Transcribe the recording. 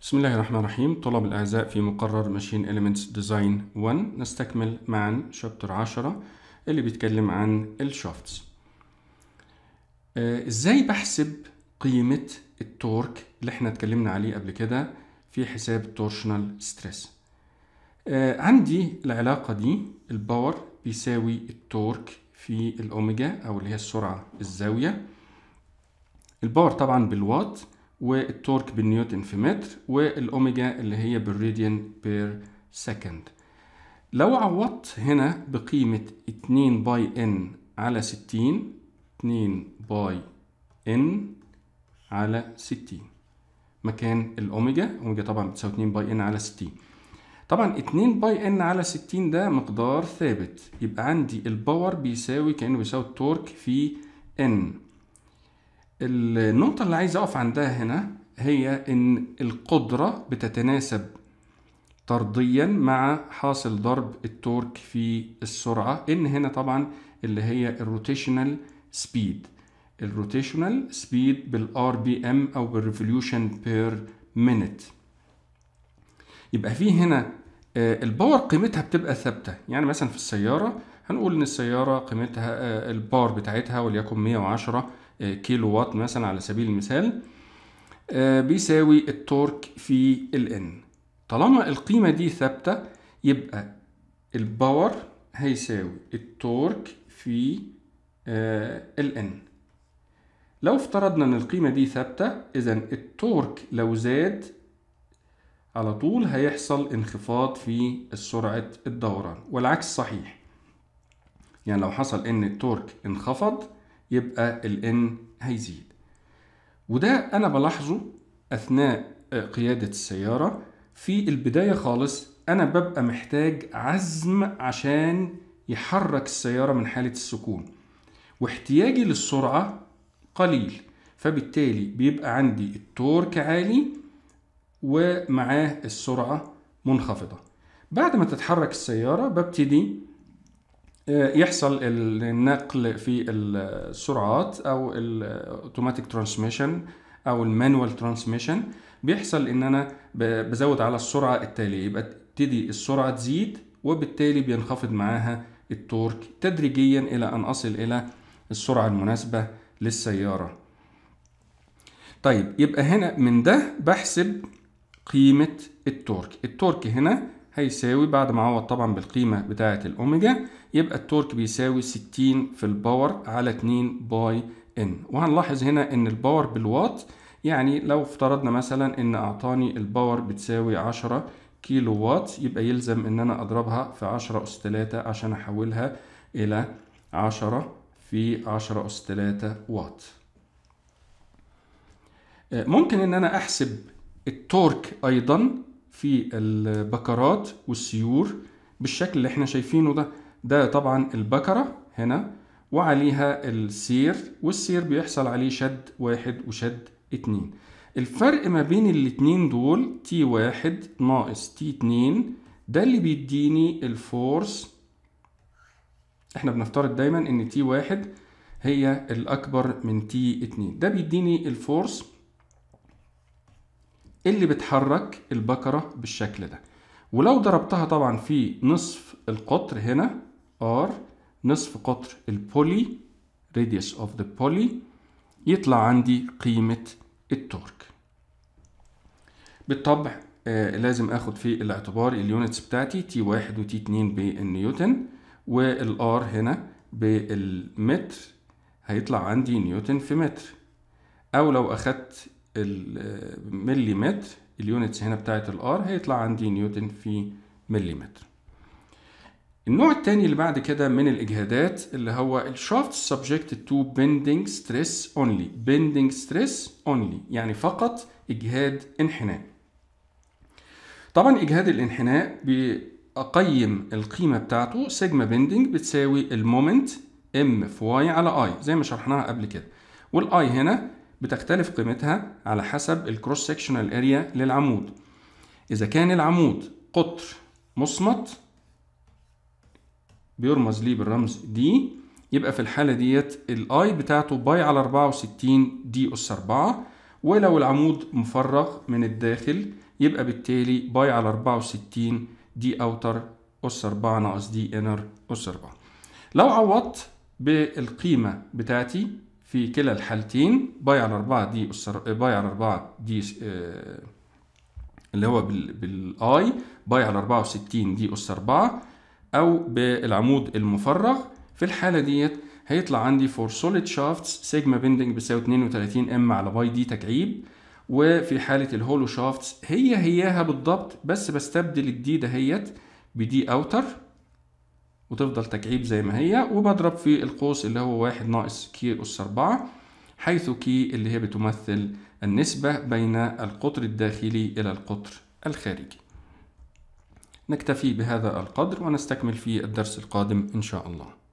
بسم الله الرحمن الرحيم طلاب الأعزاء في مقرر ماشين Elements Design 1 نستكمل معا شابتر 10 اللي بيتكلم عن الشافتس آه، ازاي بحسب قيمة التورك اللي احنا اتكلمنا عليه قبل كده في حساب التورشنال آه، ستريس عندي العلاقة دي الباور بيساوي التورك في الأوميجا أو اللي هي السرعة الزاوية الباور طبعا بالوات والتورك بالنيوتن في متر والاوميجا اللي هي بالريديان بير سكند لو عوضت هنا بقيمة 2 باي ان على 60 2 باي ان على 60 مكان الاوميجا اوميجا طبعا بتساوي 2 باي ان على 60 طبعا 2 باي ان على 60 ده مقدار ثابت يبقى عندي الباور بيساوي كانه بيساوي التورك في ان النقطة اللي عايز أقف عندها هنا هي إن القدرة بتتناسب طرديا مع حاصل ضرب التورك في السرعة إن هنا طبعا اللي هي الروتيشنال سبيد الروتيشنال سبيد بالار بي ام او بالريفوليوشن بير مينيت يبقى في هنا آه، الباور قيمتها بتبقى ثابته يعني مثلا في السياره هنقول ان السياره قيمتها آه، الباور بتاعتها وليكن 110 كيلو وات مثلا على سبيل المثال آه، بيساوي التورك في الان طالما القيمة دي ثابتة يبقى الباور هيساوي التورك في آه، الان لو افترضنا ان القيمة دي ثابتة اذا التورك لو زاد على طول هيحصل انخفاض في سرعة الدوران والعكس صحيح يعني لو حصل ان التورك انخفض يبقى N هيزيد وده انا بلاحظه اثناء آه، قياده السياره في البدايه خالص انا ببقى محتاج عزم عشان يحرك السياره من حاله السكون واحتياجي للسرعه قليل فبالتالي بيبقى عندي التورك عالي ومعاه السرعه منخفضه بعد ما تتحرك السياره ببتدي آه، يحصل النقل في السرعات او الاوتوماتيك ترانسميشن او المانوال ترانسميشن بيحصل ان انا بزود على السرعه التاليه يبقى تبتدي السرعه تزيد وبالتالي بينخفض معاها التورك تدريجيا الى ان اصل الى السرعه المناسبه للسياره طيب يبقى هنا من ده بحسب قيمه التورك التورك هنا هيساوي بعد ما عوض طبعا بالقيمة بتاعة الأوميجا يبقى التورك بيساوي 60 في الباور على 2 باي ان وهنلاحظ هنا ان الباور بالواط يعني لو افترضنا مثلا ان اعطاني الباور بتساوي 10 كيلو وات يبقى يلزم ان انا اضربها في 10 اس 3 عشان احولها الى 10 في 10 اس 3 وات ممكن ان انا احسب التورك ايضا في البكرات والسيور بالشكل اللي احنا شايفينه ده ده طبعا البكرة هنا وعليها السير والسير بيحصل عليه شد واحد وشد اتنين الفرق ما بين الاتنين دول تي واحد ناقص تي اتنين ده اللي بيديني الفورس احنا بنفترض دايما ان تي واحد هي الاكبر من تي اتنين ده بيديني الفورس اللي بتحرك البكرة بالشكل ده ولو ضربتها طبعا في نصف القطر هنا R نصف قطر البولي radius of the poly يطلع عندي قيمة التورك بالطبع آه، لازم اخد في الاعتبار اليونتس بتاعتي تي واحد وتي اتنين بالنيوتن والار هنا بالمتر هيطلع عندي نيوتن في متر او لو اخدت المليمتر اليونتس هنا بتاعت الار هيطلع عندي نيوتن في مليمتر النوع الثاني اللي بعد كده من الإجهادات اللي هو الشافت سبجكت to bending stress only bending stress only يعني فقط إجهاد انحناء طبعا إجهاد الانحناء بقيم القيمة بتاعته سيجما بندنج بتساوي المومنت ام في واي على اي زي ما شرحناها قبل كده والاي هنا بتختلف قيمتها على حسب الكروس سكشنال اريا للعمود اذا كان العمود قطر مصمت بيرمز ليه بالرمز دي يبقى في الحالة ديت الاي بتاعته باي على 64 دي اس 4 ولو العمود مفرغ من الداخل يبقى بالتالي باي على 64 دي اوتر اس 4 ناقص دي انر اس 4 لو عوضت بالقيمة بتاعتي في كلا الحالتين باي على 4 دي أسر باي على 4 دي آه اللي هو بال... بالاي باي على 64 دي أس 4 أو بالعمود المفرغ في الحالة ديت هيطلع عندي فور سوليد شافتس سيجما بندنج بيساوي 32 ام على باي دي تكعيب وفي حالة الهولو شافتس هي هياها بالضبط بس بستبدل الدي دهيت بدي اوتر وتفضل تكعيب زي ما هي وبضرب في القوس اللي هو واحد ناقص كي أس أربعة حيث كي اللي هي بتمثل النسبة بين القطر الداخلي إلى القطر الخارجي نكتفي بهذا القدر ونستكمل في الدرس القادم إن شاء الله